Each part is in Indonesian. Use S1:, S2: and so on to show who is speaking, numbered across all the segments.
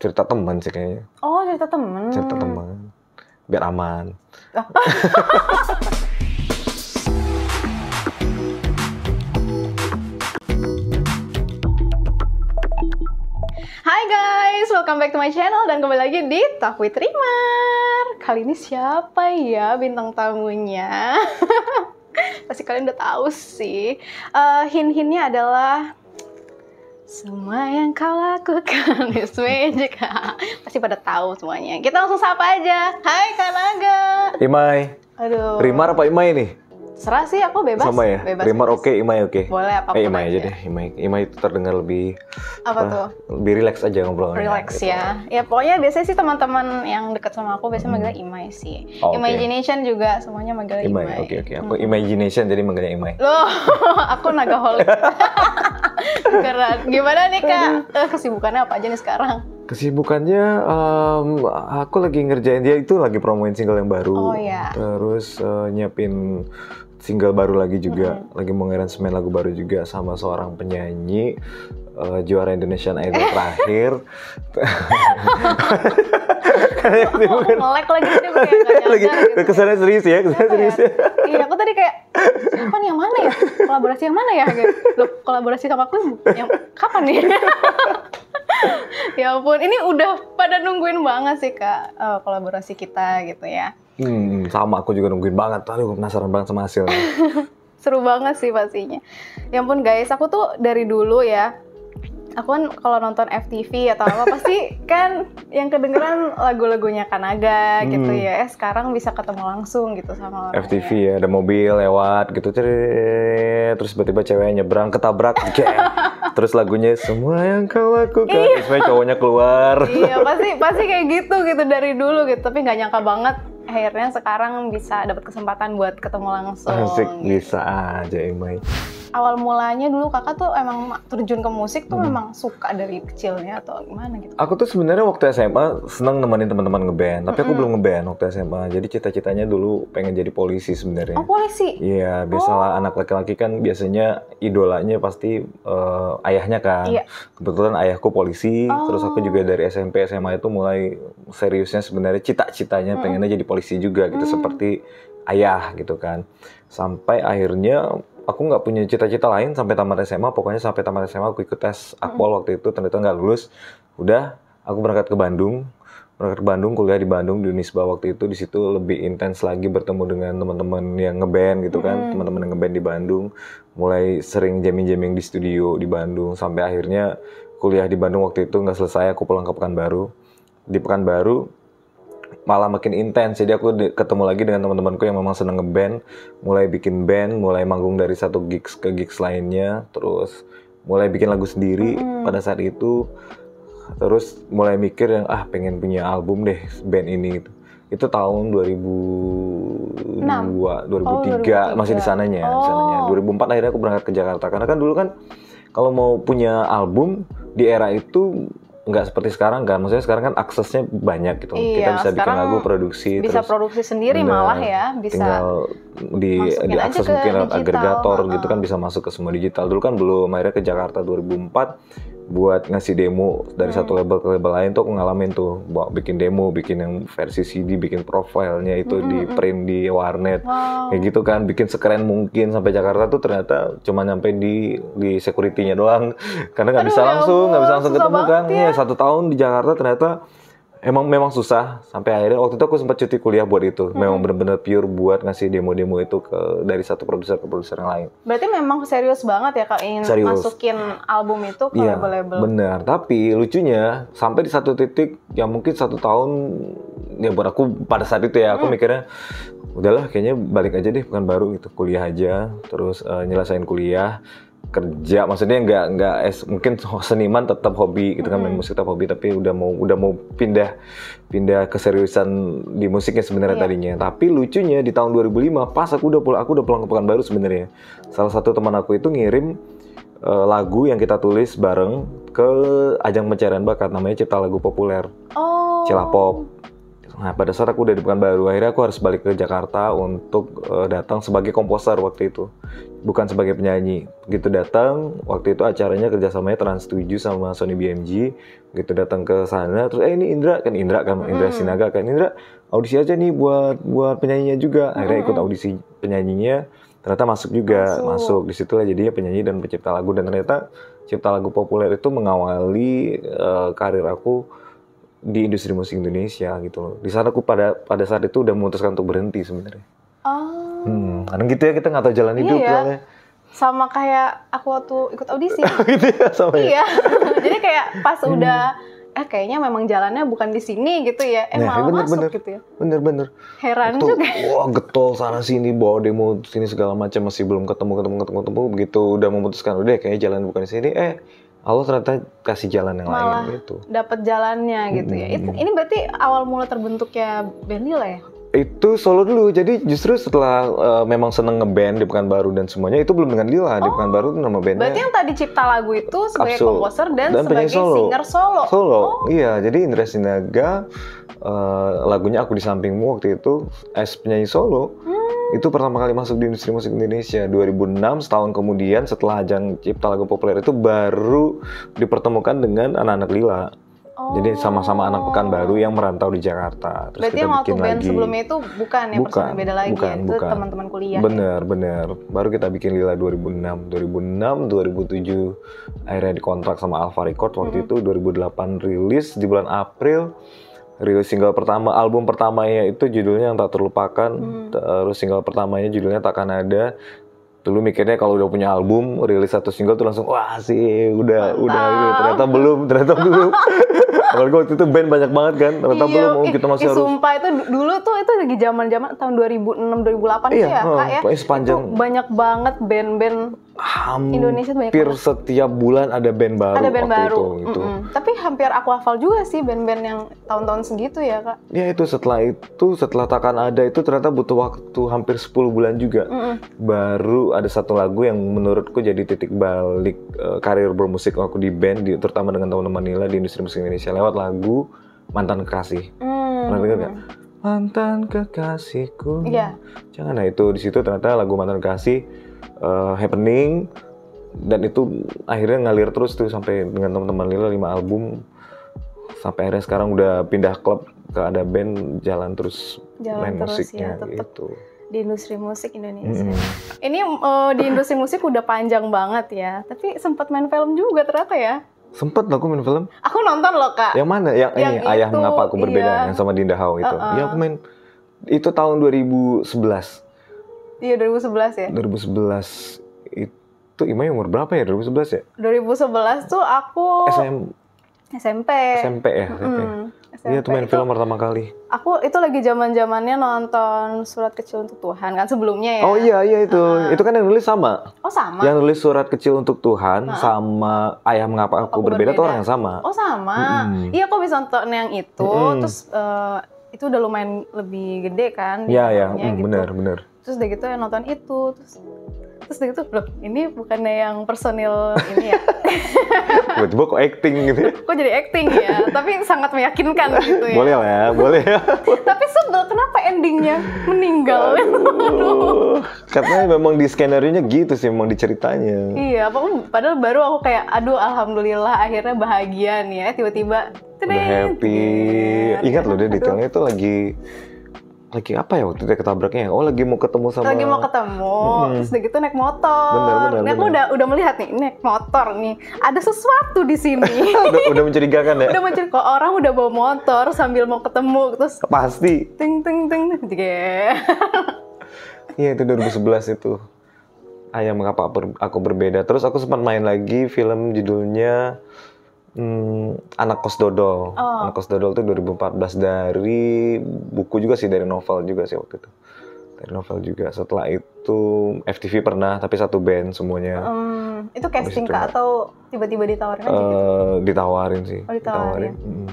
S1: cerita teman sih kayaknya.
S2: Oh, cerita teman. Cerita
S1: teman. Biar aman. Ah.
S2: Hai guys, welcome back to my channel dan kembali lagi di Talk with Rimar. Kali ini siapa ya bintang tamunya? Pasti kalian udah tahu sih. Uh, Hin-hinnya adalah semua yang kau lakukan is magic. Pasti pada tahu semuanya. Kita langsung sapa aja. Hai Kak Kanaga. Imai. Aduh. Rimar
S1: apa Imai nih?
S2: Serah sih aku bebas. Sama ya. Bebas. Rimar
S1: oke, okay, imai oke. Okay. Boleh apa Eh, imai aja deh, imai. Imai itu terdengar lebih apa, apa tuh? Lebih relax aja ngobrol. Relax gitu.
S2: ya. Ya pokoknya biasanya sih teman-teman yang dekat sama aku biasanya hmm. imai sih.
S1: Oh, imagination
S2: juga semuanya manggilnya imai. Imai.
S1: Oke okay, oke. Okay. Aku hmm. imagination jadi manggilnya imai.
S2: Loh, aku naga nagaholic. Keren. Gimana nih Kak? Eh Kesibukannya apa aja nih sekarang?
S1: kesibukannya um, aku lagi ngerjain dia itu lagi promoin single yang baru oh, yeah. terus uh, nyiapin single baru lagi juga, mm-hmm. lagi mengaransemen lagu baru juga sama seorang penyanyi uh, juara Indonesian Idol eh. terakhir. Kayak aku, aku melek
S2: lagi deh ya, lagi gitu.
S1: kesannya serius ya, kesannya ya? serius ya.
S2: Iya, aku tadi kayak siapa nih yang mana ya? Kolaborasi yang mana ya? Gitu. Loh, kolaborasi sama aku yang kapan nih? ya ampun, ini udah pada nungguin banget sih kak uh, kolaborasi kita gitu ya.
S1: Hmm, sama aku juga nungguin banget. Aduh, penasaran banget sama hasilnya.
S2: Seru banget sih pastinya. Ya ampun guys, aku tuh dari dulu ya aku kan kalau nonton FTV atau apa pasti kan yang kedengeran lagu-lagunya Kanaga gitu hmm. gitu ya. Eh sekarang bisa ketemu langsung gitu sama orang.
S1: FTV ya, ada mobil lewat gitu terus tiba-tiba ceweknya nyebrang ketabrak terus lagunya semua yang kau lakukan iya. terus cowoknya keluar. iya, pasti
S2: pasti kayak gitu gitu dari dulu gitu, tapi nggak nyangka banget akhirnya sekarang bisa dapat kesempatan buat ketemu langsung. Asik,
S1: gitu. bisa aja Imai.
S2: Awal mulanya dulu kakak tuh emang terjun ke musik tuh hmm. suka dari kecilnya atau gimana
S1: gitu? Aku tuh sebenarnya waktu SMA senang nemenin teman-teman ngeband, tapi mm hmm. aku belum ngeband waktu SMA. Jadi cita-citanya dulu pengen jadi polisi sebenarnya. Oh polisi? Iya, biasalah oh. anak laki-laki kan biasanya idolanya pasti uh, ayahnya kan. Iya. Kebetulan ayahku polisi, oh. terus aku oh. juga dari SMP SMA itu mulai seriusnya sebenarnya cita-citanya pengennya jadi polisi polisi juga gitu hmm. seperti ayah gitu kan sampai akhirnya aku nggak punya cita-cita lain sampai tamat SMA pokoknya sampai tamat SMA aku ikut tes akpol hmm. waktu itu ternyata nggak lulus udah aku berangkat ke Bandung berangkat ke Bandung kuliah di Bandung di Unisba waktu itu di situ lebih intens lagi bertemu dengan teman-teman yang ngeband gitu kan hmm. teman-teman yang ngeband di Bandung mulai sering jamming-jamming di studio di Bandung sampai akhirnya kuliah di Bandung waktu itu nggak selesai aku pulang ke Pekanbaru di Pekanbaru malah makin intens jadi aku ketemu lagi dengan teman-temanku yang memang seneng ngeband mulai bikin band mulai manggung dari satu gigs ke gigs lainnya terus mulai bikin lagu sendiri mm. pada saat itu terus mulai mikir yang ah pengen punya album deh band ini itu itu tahun 2002 2003, oh, 2003. masih di sananya oh. di sananya 2004 akhirnya aku berangkat ke Jakarta karena kan dulu kan kalau mau punya album di era itu nggak seperti sekarang kan maksudnya sekarang kan aksesnya banyak gitu iya, kita bisa bikin lagu produksi bisa terus produksi
S2: sendiri nah, malah ya bisa tinggal
S1: di akses mungkin lewat agregator uh gitu kan bisa masuk ke semua digital dulu kan belum akhirnya ke Jakarta 2004 buat ngasih demo dari hmm. satu label ke label lain tuh aku ngalamin tuh buat bikin demo bikin yang versi CD bikin profilnya itu hmm. di print di warnet wow. kayak gitu kan bikin sekeren mungkin sampai Jakarta tuh ternyata cuma nyampe di di securitynya doang karena nggak bisa ya langsung nggak bisa langsung ketemu kan iya, ya satu tahun di Jakarta ternyata emang memang susah sampai akhirnya waktu itu aku sempat cuti kuliah buat itu. Hmm. Memang benar-benar pure buat ngasih demo-demo itu ke dari satu produser ke produser yang lain.
S2: Berarti memang serius banget ya kak ingin serius. masukin album itu ke ya, label-label.
S1: Benar, tapi lucunya sampai di satu titik yang mungkin satu tahun ya buat aku pada saat itu ya aku hmm. mikirnya udahlah kayaknya balik aja deh bukan baru itu kuliah aja terus uh, nyelesain kuliah kerja maksudnya nggak nggak es mungkin seniman tetap hobi gitu kan main musik tetap hobi tapi udah mau udah mau pindah pindah keseriusan di musiknya sebenarnya yeah. tadinya tapi lucunya di tahun 2005 pas aku udah pulang aku udah pulang ke Pekanbaru sebenarnya salah satu teman aku itu ngirim uh, lagu yang kita tulis bareng ke ajang pencarian bakat namanya cipta lagu populer oh. pop Nah, pada saat aku udah di Pekanbaru, akhirnya aku harus balik ke Jakarta untuk uh, datang sebagai komposer waktu itu, bukan sebagai penyanyi. Gitu datang, waktu itu acaranya kerjasamanya Trans 7 sama Sony BMG. Gitu datang ke sana, terus eh ini Indra kan Indra kan Indra hmm. Sinaga kan Indra audisi aja nih buat buat penyanyinya juga. Akhirnya ikut audisi penyanyinya, ternyata masuk juga, masuk. masuk. Disitulah jadinya penyanyi dan pencipta lagu dan ternyata cipta lagu populer itu mengawali uh, karir aku di industri musik Indonesia gitu loh. Di sana aku pada pada saat itu udah memutuskan untuk berhenti sebenarnya.
S2: Oh. Hmm,
S1: gitu ya kita nggak tahu jalan iya hidup ya. Soalnya.
S2: Sama kayak aku waktu ikut audisi.
S3: gitu ya, sama ya? iya.
S2: Ya. Jadi kayak pas hmm. udah eh kayaknya memang jalannya bukan di sini gitu ya. Eh nah, bener, masuk bener, gitu ya. Bener-bener. Heran Itu, juga. Wah
S1: getol sana sini bawa demo sini segala macam masih belum ketemu ketemu ketemu ketemu begitu udah memutuskan udah kayaknya jalan bukan di sini eh Allah ternyata kasih jalan yang Malah lain
S2: gitu. Dapat jalannya gitu ya. It, ini berarti awal mula terbentuknya Benila ya?
S1: Itu solo dulu. Jadi justru setelah uh, memang seneng ngeband di Pekanbaru dan semuanya itu belum dengan Lila di oh, di Pekanbaru itu nama bandnya. Berarti
S2: yang tadi cipta lagu itu sebagai Absol. komposer dan, dan sebagai solo. singer solo.
S1: Solo. Oh. Iya, jadi Indra Sinaga uh, lagunya aku di sampingmu waktu itu as penyanyi solo. Hmm itu pertama kali masuk di industri musik Indonesia 2006 setahun kemudian setelah ajang cipta lagu populer itu baru dipertemukan dengan anak-anak Lila Oh. Jadi sama-sama anak pekan baru yang merantau di Jakarta. Terus Berarti kita yang waktu bikin band sebelumnya
S2: itu bukan ya bukan, beda lagi bukan, ya. Itu teman-teman kuliah. Ya? Bener,
S1: ya? bener. Baru kita bikin Lila 2006, 2006, 2007 akhirnya dikontrak sama Alpha Record waktu -hmm. itu 2008 rilis di bulan April rilis single pertama album pertamanya itu judulnya yang tak terlupakan hmm. terus single pertamanya judulnya takkan ada dulu mikirnya kalau udah punya album rilis satu single tuh langsung wah sih udah Mantap. udah gitu. ternyata belum ternyata belum kalau gue waktu itu band banyak banget kan ternyata iya, belum oh, kita masih harus sumpah
S2: itu dulu tuh itu lagi zaman zaman tahun 2006 2008 iya, sih gitu ya delapan oh, kak ya sepanjang itu banyak banget band-band hampir Indonesia hampir
S1: setiap bulan ada band baru ada band waktu baru itu, mm
S2: tapi hampir aku hafal juga sih band-band yang tahun-tahun segitu ya kak
S1: ya itu setelah itu setelah takkan ada itu ternyata butuh waktu hampir 10 bulan juga mm hmm baru ada satu lagu yang menurutku jadi titik balik uh, karir bermusik aku di band di, terutama dengan teman-teman Nila di industri musik Indonesia lewat lagu mantan kekasih
S3: mm. pernah dengar nggak mantan kekasihku yeah.
S1: jangan nah itu di situ ternyata lagu mantan kekasih uh, happening dan itu akhirnya ngalir terus tuh sampai dengan teman-teman Lila lima album sampai akhirnya sekarang udah pindah klub ke ada band jalan terus jalan main terus, musiknya
S2: ya, gitu di industri musik Indonesia. Mm -hmm. Ini uh, di industri musik udah panjang banget ya, tapi sempat main film juga ternyata ya.
S1: Sempet aku main film.
S2: Aku nonton loh kak. Yang
S1: mana? Yang, yang ini itu, ayah mengapa aku berbeda iya. yang sama Dinda Hao itu. Uh -uh. Ya aku main itu tahun 2011
S2: Iya 2011 ya.
S1: 2011 itu ima umur berapa ya 2011 ya?
S2: 2011 tuh aku SM SMP. SMP ya. Mm, Iya
S1: tuh main itu, film pertama kali.
S2: Aku itu lagi zaman zamannya nonton Surat Kecil untuk Tuhan kan sebelumnya ya. Oh iya
S1: iya itu. Uh. Itu kan yang nulis sama. Oh sama. Yang nulis Surat Kecil untuk Tuhan uh. sama Ayah Mengapa Aku, aku berbeda, berbeda tuh orang yang sama. Oh
S2: sama. -hmm. Iya aku bisa nonton yang itu -hmm. terus uh, itu udah lumayan lebih gede kan. Iya iya, mm, gitu. bener, benar terus udah gitu yang nonton itu terus terus udah gitu loh ini bukannya yang personil ini ya
S1: tiba-tiba kok acting gitu ya?
S2: kok jadi acting ya tapi sangat meyakinkan gitu ya
S1: boleh lah ya boleh ya
S2: tapi sebel kenapa endingnya meninggal aduh.
S1: katanya memang di skenerionya gitu sih memang diceritanya
S2: iya padahal baru aku kayak aduh alhamdulillah akhirnya bahagia nih ya tiba-tiba udah happy
S1: ingat loh dia detailnya itu lagi lagi apa ya waktu itu ya ketabraknya ya? oh lagi mau ketemu sama lagi mau
S2: ketemu hmm. terus udah gitu naik motor Benar benar. nah, aku udah udah melihat nih naik motor nih ada sesuatu di sini udah, udah
S1: mencurigakan ya udah mencurigakan
S2: Kok orang udah bawa motor sambil mau ketemu terus pasti ting ting ting ting. Gitu.
S1: iya dua itu 2011 itu Ayam mengapa aku berbeda terus aku sempat main lagi film judulnya Hmm, anak kos dodol. Oh. Anak kos dodol itu 2014 dari buku juga sih dari novel juga sih waktu itu. Dari novel juga. Setelah itu FTV pernah tapi satu band semuanya.
S2: Um, itu casting kak atau tiba-tiba ditawarin uh, gitu?
S1: Eh, ditawarin sih. Oh, ditawarin. ditawarin. Hmm.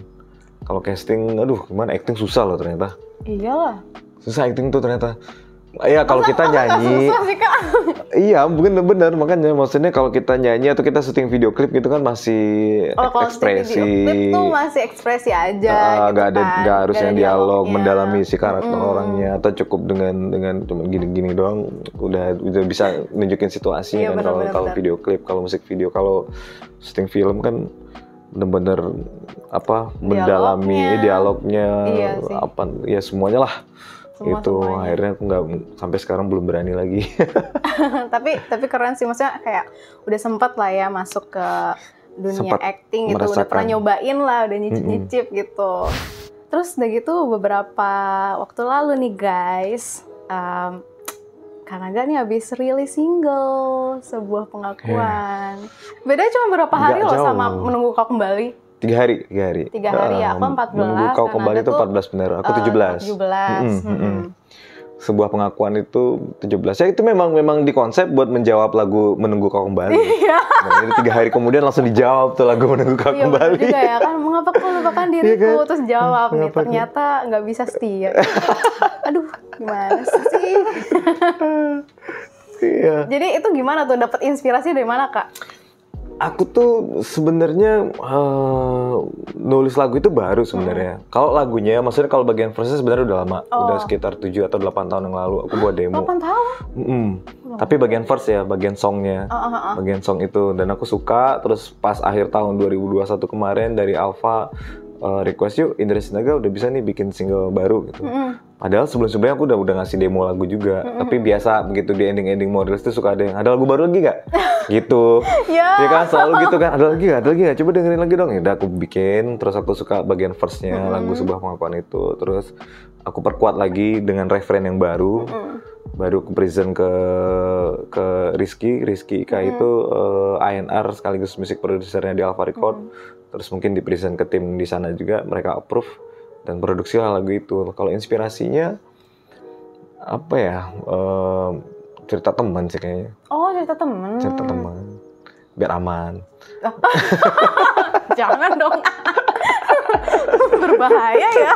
S1: Kalau casting, aduh gimana acting susah loh ternyata. Iyalah. Susah acting tuh ternyata Iya kalau kita nyanyi. Susah sih, Kak. Iya bener-bener makanya maksudnya kalau kita nyanyi atau kita syuting video klip gitu kan masih oh, ekspresi. Video
S2: masih ekspresi aja. Uh, gitu gak ada kan. gak harus gak yang dialog
S1: dialognya. mendalami si karakter mm. orangnya atau cukup dengan dengan cuma gini-gini doang udah udah bisa nunjukin situasi iya, kan kalau kalau video klip kalau musik video kalau syuting film kan bener-bener apa dialognya. mendalami dialognya iya apa ya semuanya lah semua itu semuanya. akhirnya aku nggak sampai sekarang belum berani lagi
S2: tapi tapi keren sih maksudnya kayak udah sempat lah ya masuk ke dunia sempet acting gitu merasakan. udah pernah nyobain lah udah nyicip nyicip mm -hmm. gitu terus udah gitu beberapa waktu lalu nih guys um, karena gak nih habis rilis single sebuah pengakuan yeah. beda cuma beberapa hari loh jauh. sama menunggu kau kembali
S1: tiga hari tiga hari tiga hari ya aku empat belas menunggu kau kembali itu empat belas benar aku tujuh belas tujuh belas sebuah pengakuan itu tujuh belas ya itu memang memang di konsep buat menjawab lagu menunggu kau kembali
S2: iya. nah,
S1: jadi tiga hari kemudian langsung dijawab tuh lagu menunggu kau iya, kembali juga ya kan
S2: mengapa kau lupakan iya diriku iya kan? terus jawab nih ternyata nggak bisa setia aduh gimana sih iya. jadi itu gimana tuh dapat inspirasi dari mana kak
S1: aku tuh sebenarnya uh, nulis lagu itu baru sebenarnya. Hmm. Kalau lagunya, maksudnya kalau bagian verse sebenarnya udah lama, oh. udah sekitar 7 atau 8 tahun yang lalu aku buat demo. 8 tahun? Mm -hmm. Tapi bagian verse ya, bagian songnya, oh, oh, oh. bagian song itu. Dan aku suka. Terus pas akhir tahun 2021 kemarin dari Alpha uh, request yuk Indra Sinaga udah bisa nih bikin single baru gitu. Mm -hmm. Padahal sebelum-sebelumnya aku udah udah ngasih demo lagu juga, mm-hmm. tapi biasa begitu di ending-ending model itu suka ada yang ada lagu baru lagi gak? gitu.
S3: yeah. Ya iya kan selalu gitu kan,
S1: ada lagi gak? Ada lagi gak? Coba dengerin lagi dong. Ya udah aku bikin, terus aku suka bagian verse-nya mm-hmm. lagu sebuah pengakuan itu, terus aku perkuat lagi dengan referen yang baru. Mm-hmm. Baru aku present ke ke Rizky, Rizky Ika mm-hmm. itu uh, eh, INR sekaligus musik produsernya di Alpha Record. Mm-hmm. Terus mungkin di present ke tim di sana juga, mereka approve dan produksi lagu itu kalau inspirasinya apa ya Um, cerita teman sih kayaknya
S2: oh cerita teman cerita teman
S1: biar aman oh.
S2: jangan dong berbahaya ya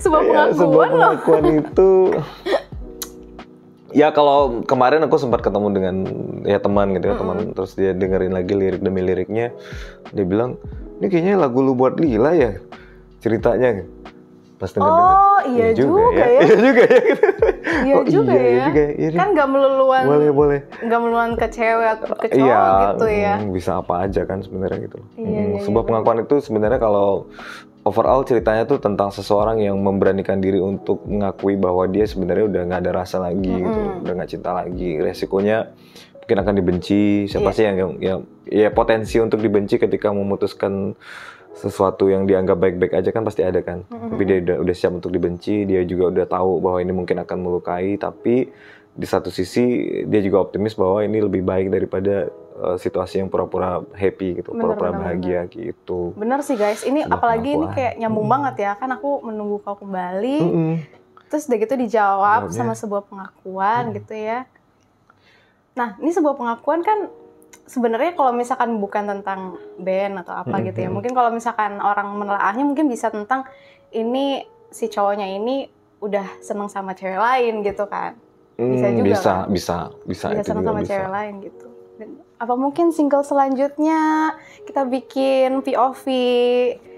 S2: sebuah iya, pengakuan sebuah pengakuan loh. itu
S1: ya kalau kemarin aku sempat ketemu dengan ya teman gitu ya hmm. teman terus dia dengerin lagi lirik demi liriknya dia bilang ini kayaknya lagu lu buat Lila ya ceritanya gitu. pas denger -denger. oh
S2: iya, iya juga, juga ya. ya iya juga ya iya oh, juga iya, ya juga, ya. iya, kan nggak meluluan boleh boleh nggak meluluan ke atau ke iya, gitu ya mm,
S1: bisa apa aja kan sebenarnya gitu iya, hmm, iya, sebuah iya. pengakuan itu sebenarnya kalau overall ceritanya tuh tentang seseorang yang memberanikan diri untuk mengakui bahwa dia sebenarnya udah nggak ada rasa lagi mm -hmm. gitu udah nggak cinta lagi resikonya mungkin akan dibenci siapa yeah. sih yang, yang ya potensi untuk dibenci ketika memutuskan sesuatu yang dianggap baik-baik aja kan pasti ada kan. Mm-hmm. Tapi dia udah, udah siap untuk dibenci, dia juga udah tahu bahwa ini mungkin akan melukai, tapi di satu sisi dia juga optimis bahwa ini lebih baik daripada uh, situasi yang pura-pura happy gitu, pura-pura bahagia bener. gitu.
S2: Bener sih guys, ini Sudah apalagi ini kayak nyambung hmm banget ya, kan aku menunggu kau kembali. hmm Terus udah gitu dijawab Jawabnya. sama sebuah pengakuan hmm gitu ya. Nah, ini sebuah pengakuan kan sebenarnya kalau misalkan bukan tentang band atau apa hmm, gitu ya hmm. mungkin kalau misalkan orang menelaahnya mungkin bisa tentang ini si cowoknya ini udah seneng sama cewek lain gitu kan bisa mm, juga bisa kan?
S1: bisa bisa bisa seneng sama bisa. cewek
S2: lain gitu apa mungkin single selanjutnya kita bikin POV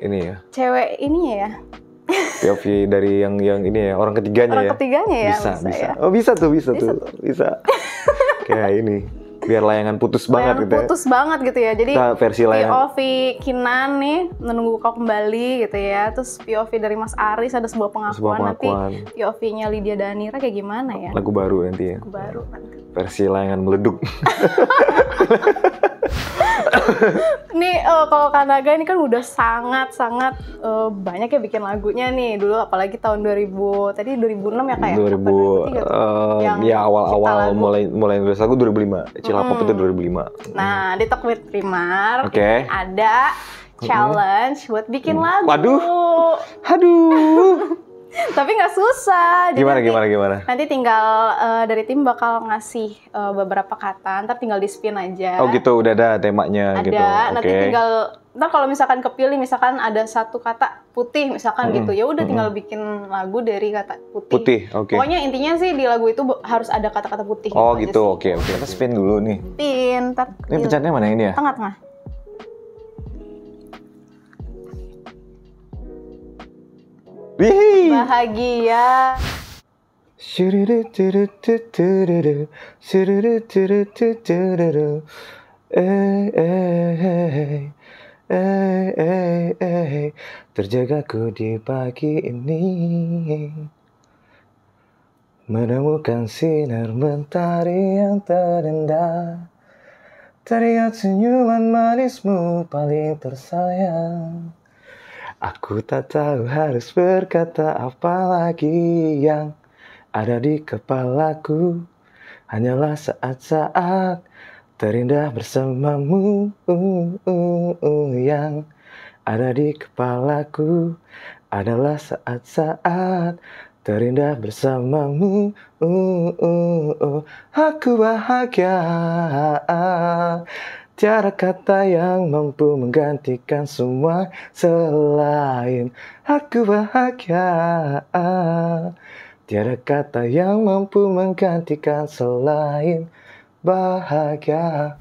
S2: ini ya cewek ini ya
S1: POV dari yang yang ini ya orang ketiganya orang ya ketiganya ya bisa bisa, bisa. Ya? oh bisa tuh bisa, bisa tuh, tuh. bisa kayak ini biar layangan putus layangan banget gitu ya. putus
S2: banget gitu ya jadi nah, versi layangan. POV Kinan nih menunggu kau kembali gitu ya terus POV dari Mas Aris ada sebuah pengakuan, sebuah pengakuan. nanti POV-nya Lydia Danira kayak gimana ya lagu
S1: baru nanti ya lagu baru nanti versi layangan meleduk
S2: nih uh, kalau Kanaga ini kan udah sangat-sangat uh, eh, banyak ya bikin lagunya nih dulu apalagi tahun 2000 tadi 2006 ya kayak 2000 ya?
S1: apa, 2003, uh, eh, ya awal-awal mulai mulai nulis lagu 2005 Cilapop hmm. itu
S2: 2005 nah hmm. di Talk with Primar okay. ada challenge hmm. buat bikin hmm. lagu. Waduh. Aduh. Tapi nggak susah. Jadi gimana nanti, gimana gimana? Nanti tinggal uh, dari tim bakal ngasih uh, beberapa kata, ntar tinggal di spin aja. Oh
S1: gitu, udah ada temanya ada, gitu. Ada. Nanti okay. tinggal
S2: ntar kalau misalkan kepilih misalkan ada satu kata putih misalkan hmm gitu ya udah tinggal bikin lagu dari kata putih.
S1: Putih, oke. Okay. Pokoknya
S2: intinya sih di lagu itu harus ada kata-kata putih. Oh gitu, gitu.
S1: oke gitu, oke. Okay, okay. Kita spin dulu nih.
S2: Spin, ntar. Ini pencetnya mana ini ya? Tengah-tengah. Bahagia.
S3: Eh, eh, eh, Terjagaku di pagi ini Menemukan sinar mentari yang terendah Terlihat senyuman manismu paling tersayang Aku tak tahu harus berkata apa lagi yang ada di kepalaku Hanyalah saat-saat terindah bersamamu uh, uh, uh, Yang ada di kepalaku adalah saat-saat terindah bersamamu. Uh, uh, uh. Aku bahagia. Tiada kata yang mampu menggantikan semua selain aku bahagia. Tiada kata yang mampu menggantikan selain bahagia.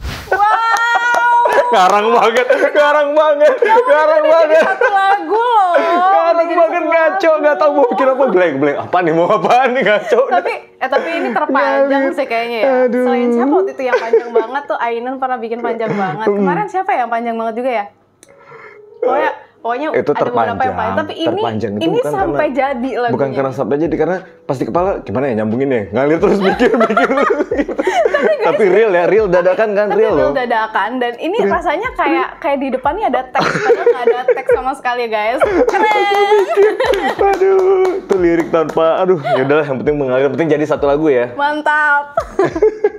S3: Garang banget, garang banget, ya garang banget. Satu
S2: lagu loh.
S1: Garang banget ngaco, nggak tahu mau bikin apa blank blank. apa nih mau apa nih ngaco. Tapi
S2: eh tapi ini terpanjang sih kayaknya ya. Aduh. Selain siapa waktu itu yang panjang banget tuh Ainun pernah bikin panjang banget. Mm. Kemarin siapa ya yang panjang banget juga ya? Oh ya pokoknya itu ada beberapa yang Tapi ini itu ini sampai karena, jadi lagunya. Bukan karena
S1: sampai jadi ya. karena pasti kepala gimana ya nyambungin ya
S3: ngalir terus mikir mikir.
S2: tapi, tapi real
S3: ya real dadakan kan tapi real, real
S2: dadakan dan ini rasanya kayak kayak di depannya ada teks karena nggak ada teks sama sekali ya, guys. Keren.
S1: aduh itu lirik tanpa aduh ya udahlah yang penting mengalir yang penting jadi satu lagu ya.
S2: Mantap.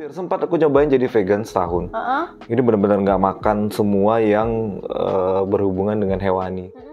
S1: Hampir sempat aku cobain jadi vegan setahun. Uh -uh. Ini benar-benar nggak makan semua yang uh, berhubungan dengan hewani.
S3: Uh -uh